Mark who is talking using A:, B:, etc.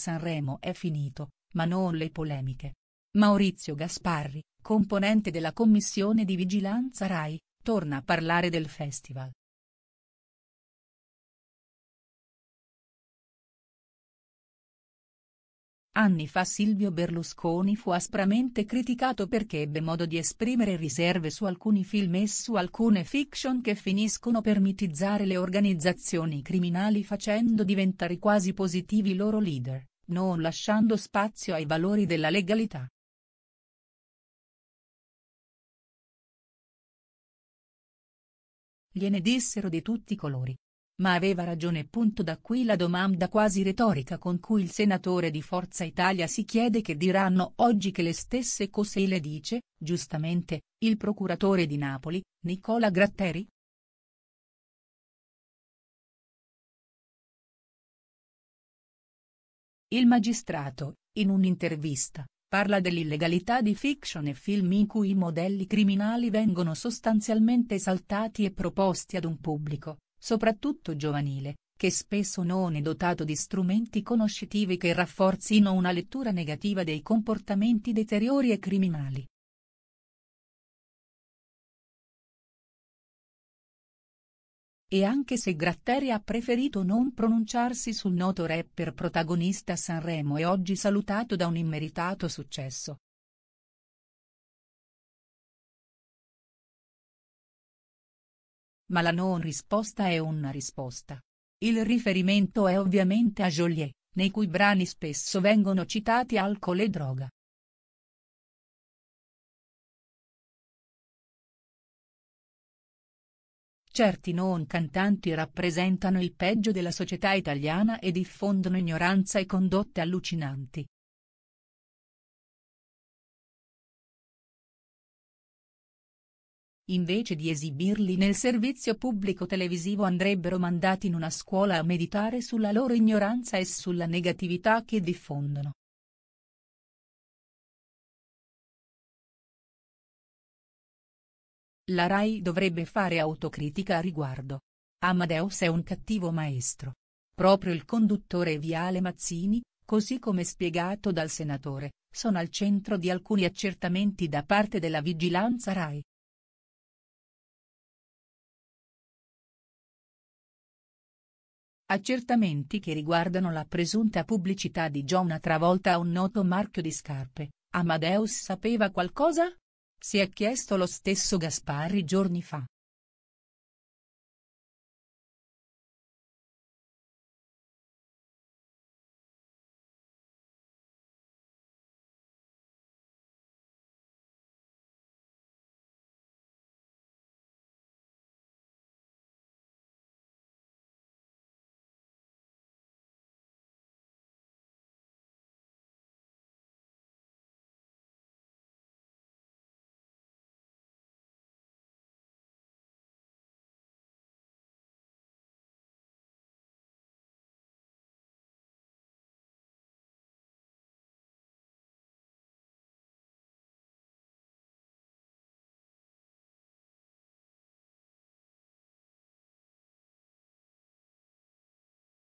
A: Sanremo è finito, ma non le polemiche. Maurizio Gasparri, componente della
B: commissione di vigilanza RAI, torna a parlare del festival. Anni fa Silvio Berlusconi fu aspramente criticato perché ebbe modo di esprimere
A: riserve su alcuni film e su alcune fiction che finiscono per mitizzare le organizzazioni criminali facendo diventare quasi positivi i loro leader non lasciando
B: spazio ai valori della legalità. Gliene dissero di tutti i colori.
A: Ma aveva ragione. Punto da qui la domanda quasi retorica con cui il senatore di Forza Italia si chiede che diranno oggi che le stesse cose le dice, giustamente,
B: il procuratore di Napoli, Nicola Gratteri. Il magistrato, in un'intervista, parla dell'illegalità di fiction e film in cui i modelli
A: criminali vengono sostanzialmente esaltati e proposti ad un pubblico, soprattutto giovanile, che spesso non è dotato di strumenti conoscitivi che rafforzino una
B: lettura negativa dei comportamenti deteriori e criminali. E anche se
A: Gratteri ha preferito non pronunciarsi sul noto rapper protagonista Sanremo è oggi
B: salutato da un immeritato successo. Ma la non risposta è una
A: risposta. Il riferimento è ovviamente a Joliet, nei cui brani spesso vengono
B: citati alcol e droga. Certi non cantanti
A: rappresentano
B: il peggio della società italiana e diffondono ignoranza e condotte allucinanti. invece di esibirli nel servizio pubblico televisivo andrebbero mandati in una scuola a meditare sulla loro ignoranza e sulla negatività che diffondono. La Rai dovrebbe fare autocritica a riguardo. Amadeus è un
A: cattivo maestro. Proprio il conduttore Viale Mazzini, così come spiegato
B: dal senatore, sono al centro di alcuni accertamenti da parte della vigilanza Rai. Accertamenti che riguardano la presunta pubblicità di Jonah travolta
A: a un noto marchio di scarpe. Amadeus sapeva qualcosa? si è chiesto lo
B: stesso Gasparri giorni fa.